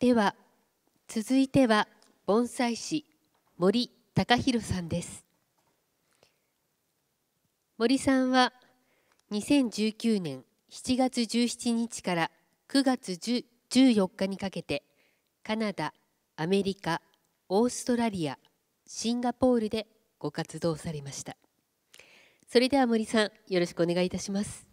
では続いては盆栽師森隆弘さんです森さんは2019年7月17日から9月14日にかけてカナダアメリカオーストラリアシンガポールでご活動されましたそれでは森さんよろしくお願いいたします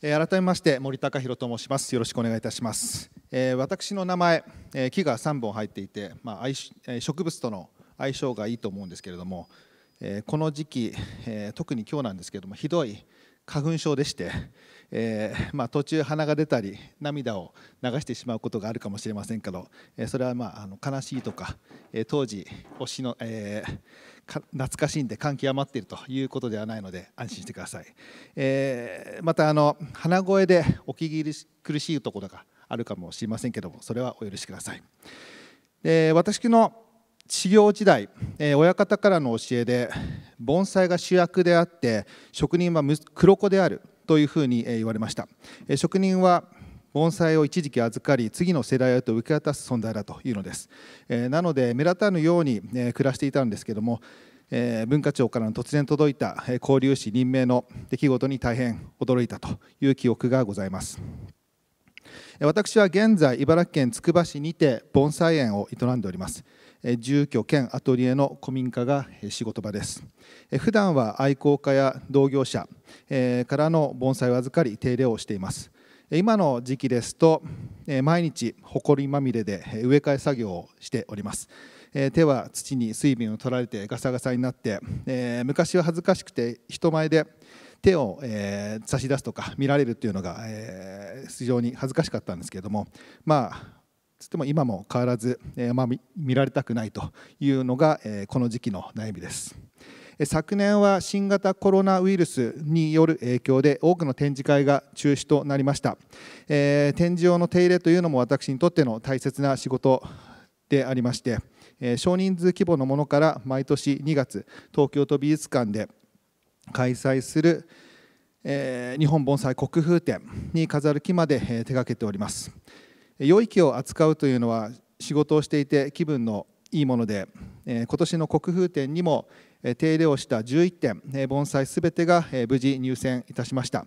改めまして森高弘と申しますよろしくお願いいたします、私の名前、木が3本入っていて、まあ、植物との相性がいいと思うんですけれども、この時期、特に今日なんですけれどもひどい花粉症でして、えーまあ、途中鼻が出たり涙を流してしまうことがあるかもしれませんけど、えー、それは、まあ、あの悲しいとか、えー、当時推しの、えー懐かしいんで感極まっているということではないので安心してください、えー、またあの鼻声でお聞き苦しいところがあるかもしれませんけどもそれはお許しください、えー、私の修行時代、えー、親方からの教えで盆栽が主役であって職人は黒子であるというふうに言われました職人は盆栽を一時期預かり次の世代へと受け渡す存在だというのです、えー、なので目立たぬように、えー、暮らしていたんですけども、えー、文化庁からの突然届いた、え交流士任命の出来事に大変驚いたという記憶がございます私は現在茨城県つくば市にて盆栽園を営んでおります住居兼アトリエの古民家が仕事場です普段は愛好家や同業者からの盆栽を預かり手入れをしています今の時期ですと毎日ほこりまみれで植え替え作業をしております手は土に水分を取られてガサガサになって昔は恥ずかしくて人前で手を、え差し出すとか見られるというのが、え非常に恥ずかしかったんですけれどもまあつっても今も変わらず、えまあ、見られたくないというのが、えこの時期の悩みです。昨年は新型コロナウイルスによる影響で多くの展示会が中止となりました、えー、展示用の手入れというのも私にとっての大切な仕事でありまして、えー、少人数規模のものから毎年2月東京都美術館で開催するえー、日本盆栽国風展に飾る木まで、えー、手掛けております良い木を扱うというのは仕事をしていて気分のいいもので、えー、今年の国風展にも、手入れをした11点、盆栽すべてが無事入選いたしました。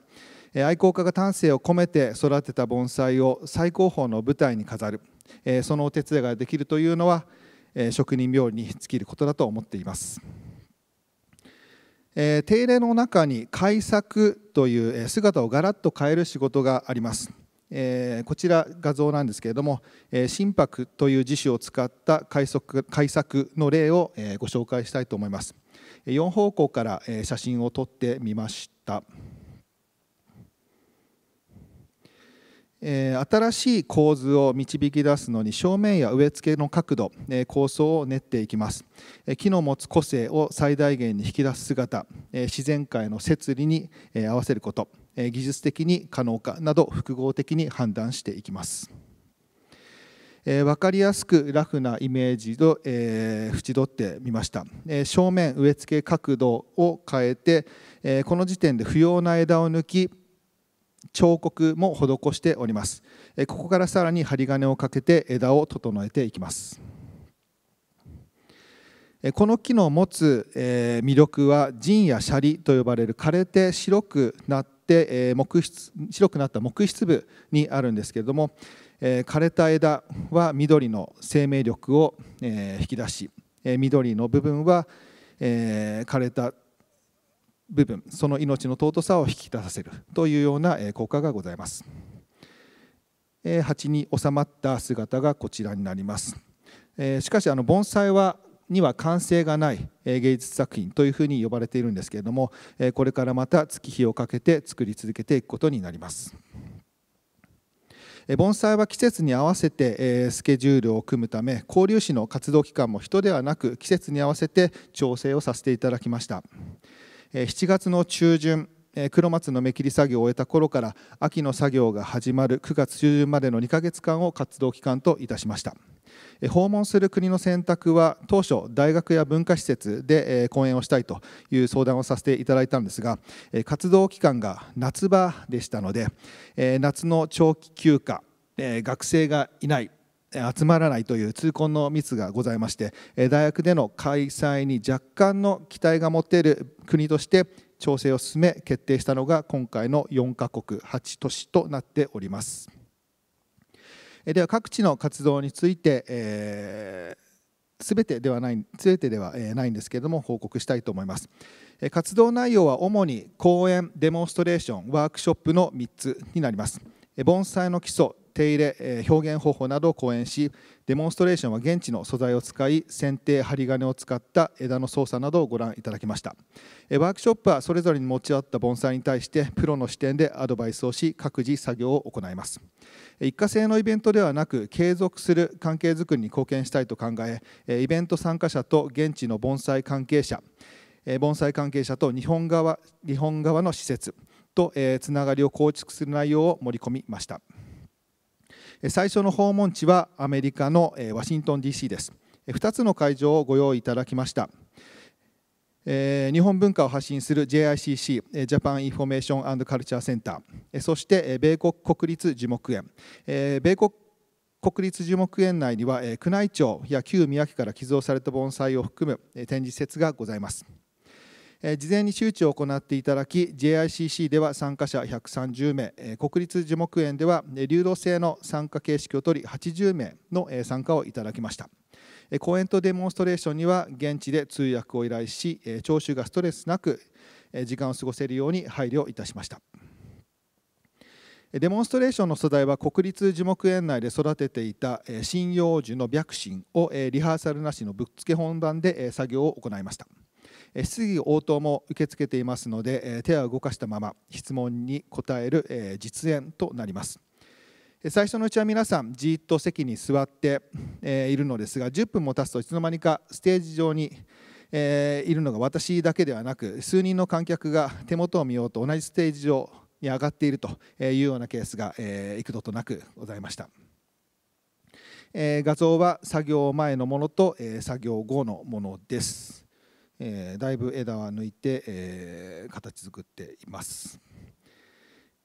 愛好家が丹精を込めて育てた盆栽を最高峰の舞台に飾る、そのお手伝いができるというのは、職人病に尽きることだと思っています。手入れの中に改作という姿をガラッと変える仕事があります。えこちら画像なんですけれども、え心拍という樹種を使った改測改作の例を、えご紹介したいと思います。4方向から写真を撮ってみました。新しい構図を導き出すのに正面や植え付けの角度構想を練っていきます木の持つ個性を最大限に引き出す姿自然界の摂理に合わせること技術的に可能かなど複合的に判断していきます。えー、分かりやすくラフなイメージを、えー、縁取ってみました、えー、正面植え付け角度を変えて、えこの時点で不要な枝を抜き彫刻も施しております、えここからさらに針金をかけて枝を整えていきますこの木の持つ魅力は陣やシャリと呼ばれる枯れて白くなって木質白くなった木質部にあるんですけれどもえ枯れた枝は緑の生命力を、え引き出し、え緑の部分は、え枯れた部分その命の尊さを引き出させるというような効果がございます鉢に収まった姿がこちらになりますしかしあの盆栽はには完成がない芸術作品というふうに呼ばれているんですけれどもこれからまた月日をかけて作り続けていくことになります。盆栽は季節に合わせてスケジュールを組むため交流士の活動期間も人ではなく季節に合わせて調整をさせていただきました7月の中旬黒松の目切り作業を終えた頃から秋の作業が始まる9月中旬までの2ヶ月間を活動期間といたしました訪問する国の選択は当初大学や文化施設で講演をしたいという相談をさせていただいたんですが活動期間が夏場でしたので夏の長期休暇学生がいない集まらないという痛恨のミスがございまして大学での開催に若干の期待が持てる国として調整を進め決定したのが今回の4カ国8都市となっております。では各地の活動について、えー全てではない全てではないんですけれども報告したいと思います活動内容は主に講演デモンストレーションワークショップの3つになります盆栽の基礎手入れ表現方法などを講演しデモンストレーションは現地の素材を使い剪定針金を使った枝の操作などをご覧いただきましたワークショップはそれぞれに持ち合った盆栽に対してプロの視点でアドバイスをし各自作業を行います一過性のイベントではなく継続する関係づくりに貢献したいと考えイベント参加者と現地の盆栽関係者盆栽関係者と日本側日本側の施設とつながりを構築する内容を盛り込みました。最初の訪問地はアメリカのワシントン DC です2つの会場をご用意いただきました日本文化を発信する JICC ジャパンインフォメーションカルチャーセンターそして米国国立樹木園米国国立樹木園内には宮内庁や旧宮家から寄贈された盆栽を含む展示施設がございますえ事前に周知を行っていただき JICC では参加者130名、え国立樹木園では流動性の参加形式をとり80名の参加をいただきました講演とデモンストレーションには現地で通訳を依頼し聴衆がストレスなく時間を過ごせるように配慮いたしましたデモンストレーションの素材は国立樹木園内で育てていた針葉樹の白芯をリハーサルなしのぶっつけ本番で作業を行いました質疑応答も受け付けていますので手を動かしたまま質問に答える実演となります最初のうちは皆さんじっと席に座っているのですが10分も経つといつの間にかステージ上にいるのが私だけではなく数人の観客が手元を見ようと同じステージ上に上がっているというようなケースが幾度となくございました。画像は作業前のものと作業後のものです。えー、だいぶ枝は抜いて、えー、形作っています。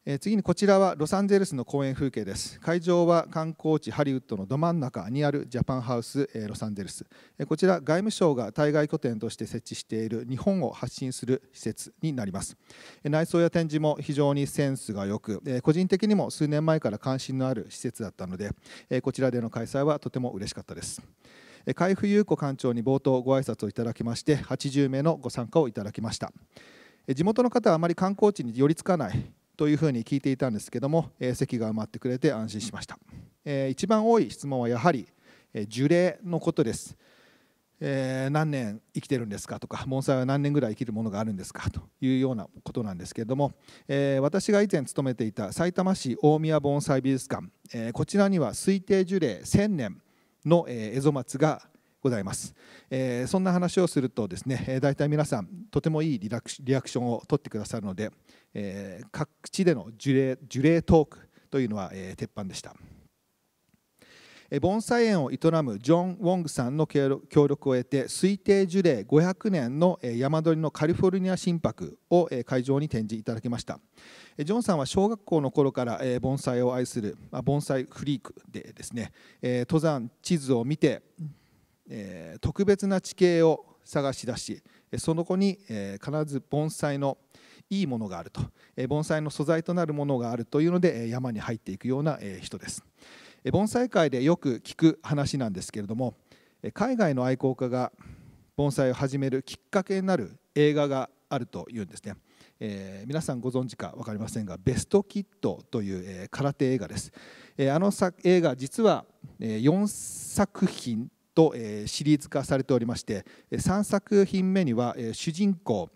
え次にこちらはロサンゼルスの公園風景です会場は観光地ハリウッドのど真ん中にあるジャパンハウス、えロサンゼルス、えこちら外務省が対外拠点として設置している日本を発信する施設になります、え内装や展示も非常にセンスがよく、個人的にも数年前から関心のある施設だったので、えこちらでの開催はとても嬉しかったです海部裕子館長に冒頭ご挨拶をいただきまして80名のご参加をいただきました地元の方はあまり観光地に寄りつかないというふうに聞いていたんですけども、え席が埋まってくれて安心しました、え一番多い質問はやはり、え樹齢のことです、え何年生きてるんですかとか盆栽は何年ぐらい生きるものがあるんですかというようなことなんですけれども、え私が以前勤めていたさいたま市大宮盆栽美術館、えこちらには推定樹齢1000年の蝦夷松がございます、えー、そんな話をするとですね大体皆さんとてもいいリラクリアクションを取ってくださるので、えー、各地での樹齢樹齢トークというのは、えー、鉄板でした。盆栽園を営むジョン・ウォングさんの協力を得て推定樹齢500年の山鳥のカリフォルニア心拍を会場に展示いただきましたジョンさんは小学校の頃から盆栽を愛する盆栽フリークでですね登山地図を見て特別な地形を探し出しその子に必ず盆栽のいいものがあると盆栽の素材となるものがあるというので山に入っていくような人です盆栽界でよく聞く話なんですけれども海外の愛好家が盆栽を始めるきっかけになる映画があるというんですね、えー、皆さんご存知か分かりませんが「ベストキット」という、えー、空手映画です、えー、あの映画実は、えー、4作品と、えー、シリーズ化されておりまして3作品目には、えー、主人公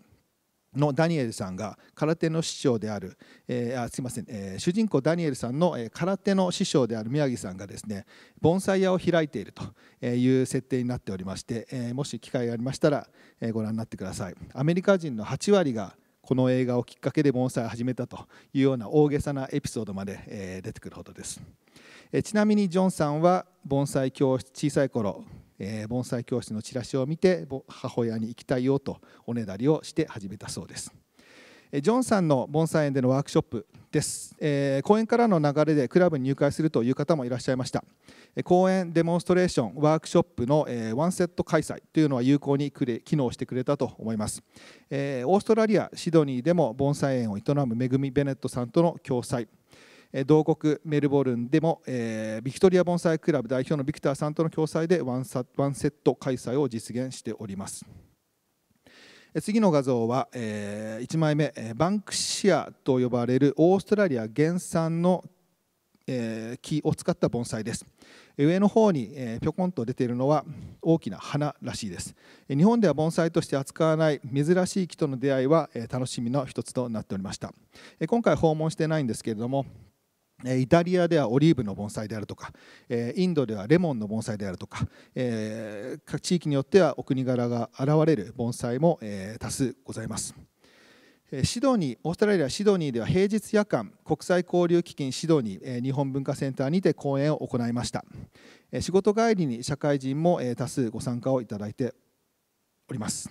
のダニエルさんが空手の師匠である、えー、あすいません、えー、主人公ダニエルさんのえ空手の師匠である宮城さんがですね盆栽屋を開いているという設定になっておりまして、えー、もし機会がありましたら、えー、ご覧になってくださいアメリカ人の8割がこの映画をきっかけで盆栽を始めたというような大げさなエピソードまで、えー、出てくるほどです、えー、ちなみにジョンさんは盆栽教室小さい頃えー、盆栽教室のチラシを見て母親に行きたいよとおねだりをして始めたそうです。ジョンさんの盆栽園でのワークショップです、えー、公園からの流れでクラブに入会するという方もいらっしゃいました公園デモンストレーションワークショップの、えー、ワンセット開催というのは有効にくれ機能してくれたと思います、えー、オーストラリアシドニーでも盆栽園を営むめぐみベネットさんとの共催同国メルボルンでも、えー、ビクトリア盆栽クラブ代表のビクターさんとの共催でワンサワンセット開催を実現しております。次の画像は、えー、1枚目バンクシアと呼ばれるオーストラリア原産のえ木を使った盆栽です上の方に、えぴょこんと出ているのは大きな花らしいです日本では盆栽として扱わない珍しい木との出会いは、え楽しみの一つとなっておりました、え今回訪問してないんですけれどもイタリアではオリーブの盆栽であるとかインドではレモンの盆栽であるとか各地域によってはお国柄が現れる盆栽も多数ございますシドニーオーストラリアシドニーでは平日夜間国際交流基金シドニー日本文化センターにて講演を行いました仕事帰りに社会人も多数ご参加をいただいております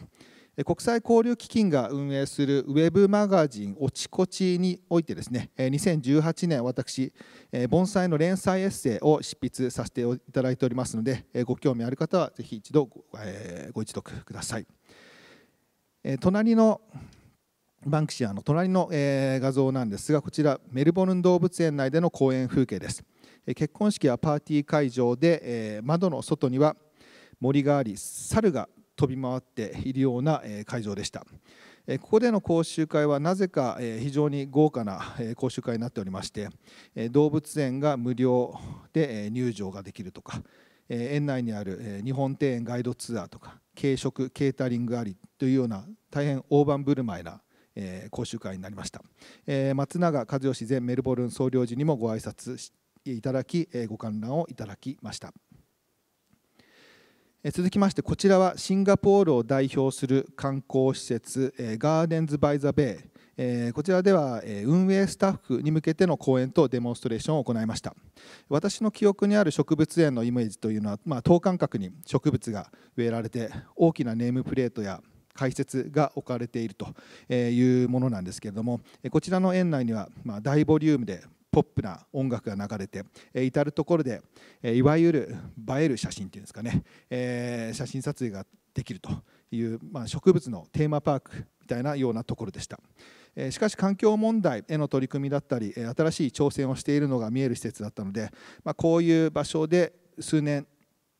国際交流基金が運営するウェブマガジン「おちこち」においてですね2018年私盆栽の連載エッセイを執筆させていただいておりますのでご興味ある方はぜひ一度ご,、えご一読ください。え隣のバンクシアの隣のえ画像なんですがこちらメルボルン動物園内での公園風景です。え結婚式はパーティー会場でえ窓の外には森があり猿が飛び回っているような会場でした。ここでの講習会はなぜか非常に豪華な講習会になっておりまして動物園が無料で入場ができるとか園内にある日本庭園ガイドツアーとか軽食ケータリングありというような大変大盤振る舞いな講習会になりました松永和義前メルボルン総領事にもご挨拶いただきご観覧をいただきました。続きましてこちらはシンガポールを代表する観光施設ガーデンズ・バイ・ザ・ベイこちらでは運営スタッフに向けての講演とデモンストレーションを行いました私の記憶にある植物園のイメージというのは、まあ、等間隔に植物が植えられて大きなネームプレートや解説が置かれているというものなんですけれどもこちらの園内には大ボリュームでポップな音楽が流れて、え至る所で、えいわゆる映える写真っていうんですかね、え写真撮影ができるという、まあ、植物のテーマパークみたいなようなところでした。しかし環境問題への取り組みだったり新しい挑戦をしているのが見える施設だったので、まあ、こういう場所で数年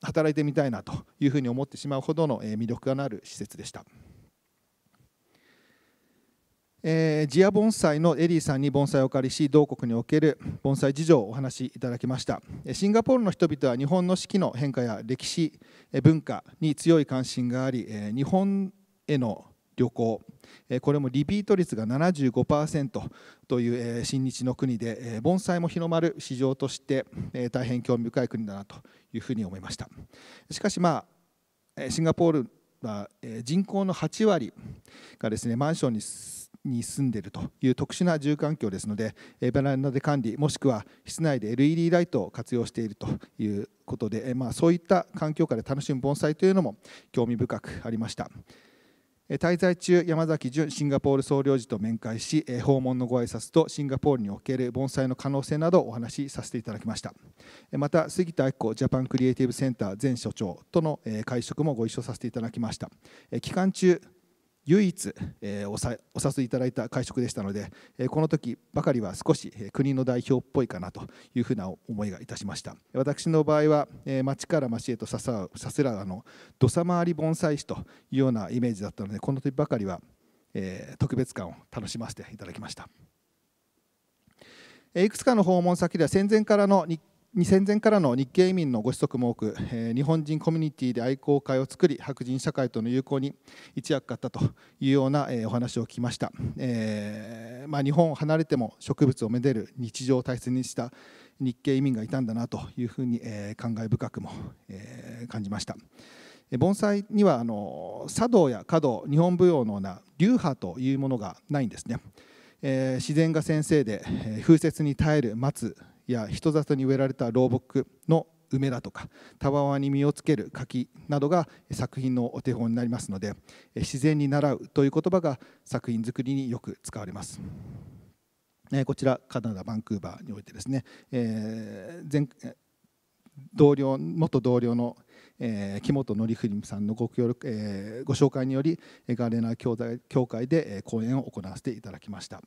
働いてみたいなというふうに思ってしまうほどの魅力がある施設でした。えー、ジア盆栽のエリーさんに盆栽をお借りし同国における盆栽事情をお話しいただきましたシンガポールの人々は日本の四季の変化や歴史文化に強い関心があり日本への旅行これもリピート率が75%という新日の国で盆栽も広まる市場として大変興味深い国だなというふうに思いましたしかしまあシンガポールは人口の8割がですねマンションにに住んでいるという特殊な住環境ですのでベランダで管理もしくは室内で LED ライトを活用しているということで、まあ、そういった環境下で楽しむ盆栽というのも興味深くありました。滞在中山崎淳シンガポール総領事と面会し訪問のご挨拶とシンガポールにおける盆栽の可能性などお話しさせていただきましたまた杉田明子ジャパンクリエイティブセンター前所長との会食もご一緒させていただきました期間中唯一、えー、おさお誘いいただいた会食でしたので、えー、この時ばかりは少し国の代表っぽいかなというふうな思いがいたしました私の場合は、えー、町から町へとさささすらあの土佐回り盆栽師というようなイメージだったのでこの時ばかりは、えー、特別感を楽しませていただきましたいくつかの訪問先では戦前からの日戦前からの日系移民のご子息も多く、えー、日本人コミュニティで愛好会を作り白人社会との友好に一役買ったというような、えー、お話を聞きました、えーまあ、日本を離れても植物をめでる日常を大切にした日系移民がいたんだなというふうに、えー、感慨深くも、えー、感じました盆栽にはあの茶道や華道日本舞踊のような流派というものがないんですねえー、自然が先生で、えー、風雪に耐える松や人里に植えられた老木の梅だとかたわわに実をつける柿などが作品のお手本になりますので自然に習うという言葉が作品作りによく使われます。こちらカナダ・バンクーバーにおいてですね、えー、前同僚元同僚の、えー、木本典文さんのご協力、えー、ご紹介によりガーデナー協会で講演を行わせていただきました。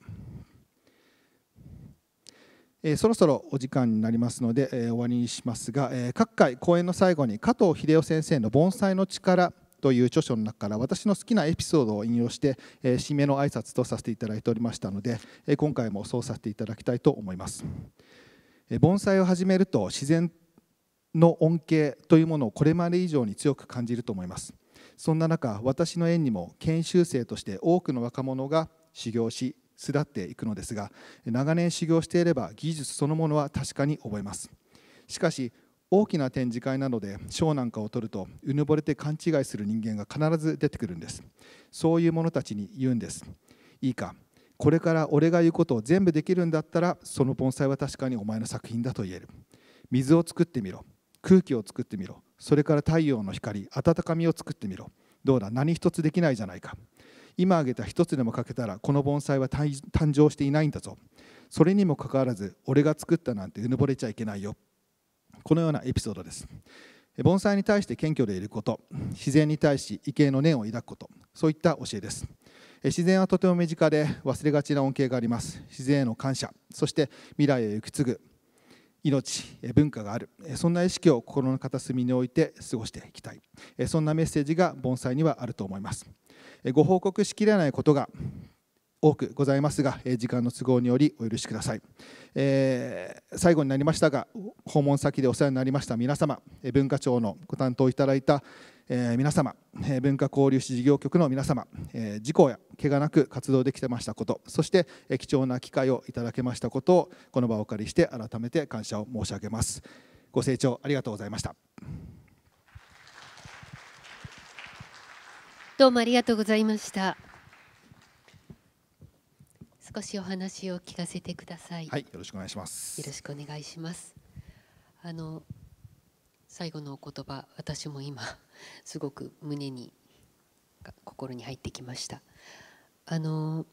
えそろそろお時間になりますので、え終わりにしますが、え各回講演の最後に加藤秀夫先生の「盆栽の力」という著書の中から私の好きなエピソードを引用して、え締めの挨拶とさせていただいておりましたので、え今回もそうさせていただきたいと思います。え盆栽を始めると自然の恩恵というものをこれまで以上に強く感じると思います。そんな中私の園にも研修生として多くの若者が修行し巣立っていくのですが長年修行していれば技術そのものは確かに覚えますしかし大きな展示会などで賞なんかを取るとうぬぼれて勘違いする人間が必ず出てくるんですそういう者たちに言うんですいいかこれから俺が言うことを全部できるんだったらその盆栽は確かにお前の作品だと言える水を作ってみろ空気を作ってみろそれから太陽の光温かみを作ってみろどうだ何一つできないじゃないか今挙げた一つでも欠けたらこの盆栽は誕生していないんだぞそれにもかかわらず俺が作ったなんてうぬぼれちゃいけないよこのようなエピソードです盆栽に対して謙虚でいること自然に対し畏敬の念を抱くことそういった教えです自然はとても身近で忘れがちな恩恵があります自然への感謝そして未来へ行き継ぐ命文化があるそんな意識を心の片隅に置いて過ごしていきたいそんなメッセージが盆栽にはあると思いますご報告しきれないことが多くございますが、時間の都合によりお許しください。えー、最後になりましたが、訪問先でお世話になりました皆様、文化庁のご担当いただいた、え皆様、文化交流士事業局の皆様、え事故や怪我なく活動できてましたこと、そして、え貴重な機会をいただけましたことを、この場をお借りして改めて感謝を申し上げます。ご清聴ありがとうございました。どうもありがとうございました少しお話を聞かせてくださいはいよろしくお願いしますよろしくお願いしますあの最後のお言葉私も今 すごく胸に心に入ってきましたあの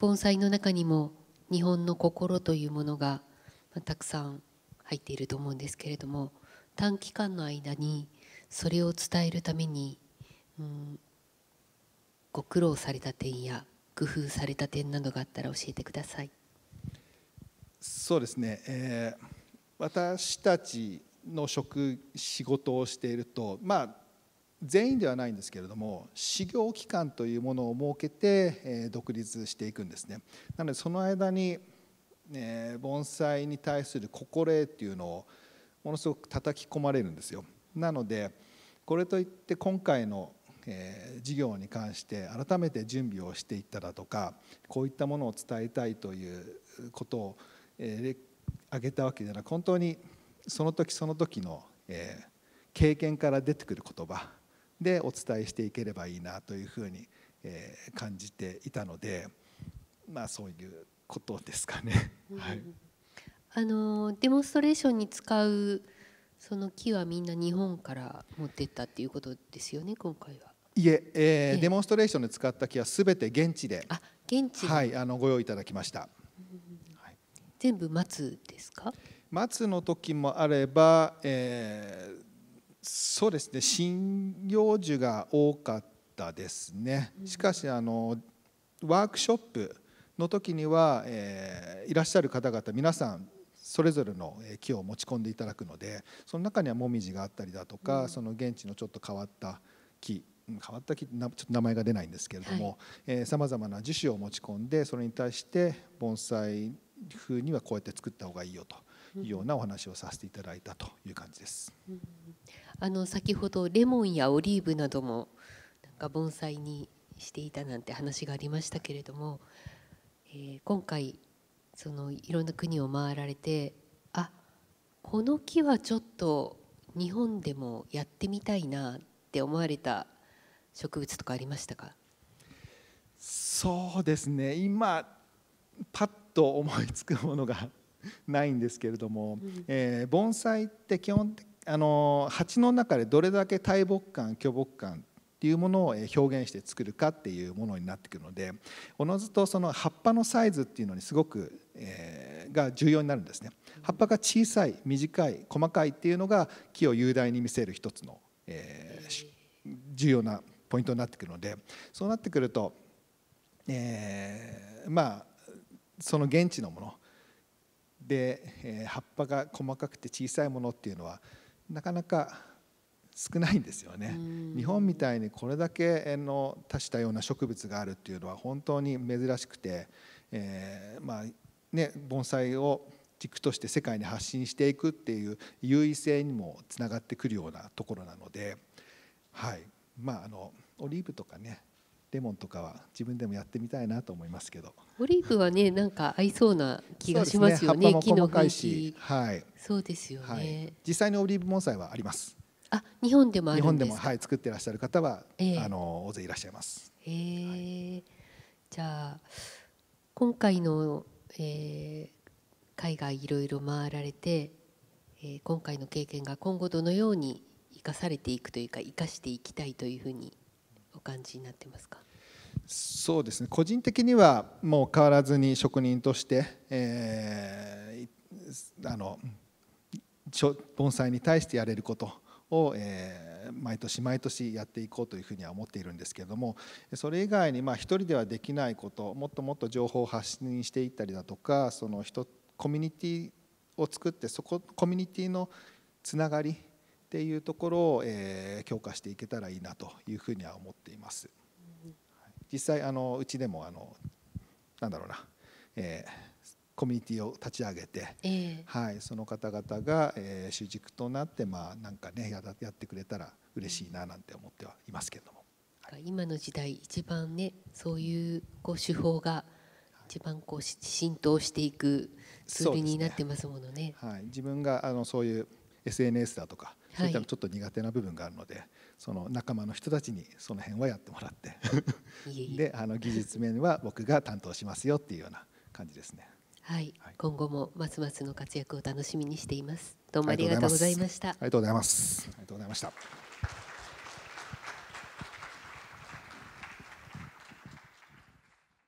盆栽の中にも日本の心というものがたくさん入っていると思うんですけれども短期間の間にそれを伝えるために、うん、ご苦労された点や工夫された点などがあったら教えてください。そうですね、えー、私たちの職仕事をしていると、まあ、全員ではないんですけれども修行期間というものを設けて、えー、独立していくんですねなのでその間に、えー、盆栽に対する心得っていうのをものすごく叩き込まれるんですよなのでこれといって今回のえ事業に関して改めて準備をしていっただとかこういったものを伝えたいということを、え挙げたわけではなく本当にその時その時の、え経験から出てくる言葉でお伝えしていければいいなというふうに、え感じていたのでまあそういうことですかね。うん、はい、あのデモンストレーションに使うその木はみんな日本から持ってったっていうことですよね今回は。いええー、デモンストレーションで使った木はすべて現地であ現地はい、あのご用意いただきました、はい、全部松ですか松の時もあれば、えー、そうですね針葉樹が多かったですねしかしあのワークショップの時には、えー、いらっしゃる方々皆さんそれぞれの木を持ち込んでいただくのでその中にはモミジがあったりだとか、うん、その現地のちょっと変わった木変わったちょっと名前が出ないんですけれどもさまざまな樹脂を持ち込んでそれに対して盆栽風にはこうやって作った方がいいよというようなお話をさせていただいたという感じです。あの先ほどレモンやオリーブなどもなんか盆栽にしていたなんて話がありましたけれども、えー、今回そのいろんな国を回られてあこの木はちょっと日本でもやってみたいなって思われた植物とかありましたかそうですね今パッと思いつくものがないんですけれども、うん、えー、盆栽って基本あの鉢の中でどれだけ大木感巨木感っていうものを表現して作るかっていうものになってくるのでおのずとその葉っぱのサイズっていうのにすごく、えー、が重要になるんですね葉っぱが小さい短い細かいっていうのが木を雄大に見せる一つの、えー、重要なポイントになってくるのでそうなってくると、えー、まあその現地のもので、えー、葉っぱが細かくて小さいものっていうのはなかなか少ないんですよね日本みたいにこれだけの多種多様な植物があるっていうのは本当に珍しくて、えー、まあね盆栽を軸として世界に発信していくっていう優位性にもつながってくるようなところなので、はい、まあ、あのオリーブとかねレモンとかは自分でもやってみたいなと思いますけどオリーブはね なんか合いそうな気がしますよねね、木の細いし、はい、そうですよね、はい、実際にオリーブ盆栽はありますあ日本でも日本でも、はい、作ってらっしゃる方は、えー、あの大勢いらっしゃいます、えー、はい、じゃあ今回の、えー、海外いろいろ回られて、えー、今回の経験が今後どのように生かされていくというか生かしていきたいというふうにお感じになってますかそうですね個人的にはもう変わらずに職人として、えー、あの盆栽に対してやれることを、えー、毎年毎年やっていこうというふうには思っているんですけれどもそれ以外にまあ一人ではできないこともっともっと情報を発信していったりだとかその人コミュニティを作ってそこコミュニティのつながりっていうところを、え強化していけたらいいなというふうには思っています。実際あのうちでもあのなんだろうな、えー、コミュニティを立ち上げて、えー、はい、その方々が、えー、主軸となって、まあ、なんかねややってくれたら嬉しいななんて思ってはいますけれども、はい、今の時代一番ねそういうこう手法が一番こう浸透していくツールになってますものね。ねはい、自分があのそういう SNS だとかそういったのちょっと苦手な部分があるので、その仲間の人たちにその辺はやってもらって であの技術面は僕が担当しますよっていうような感じですね。はい、はい、今後もますますの活躍を楽しみにしています。どうもありがとうございました。ありがとうございます。ありがとうございました。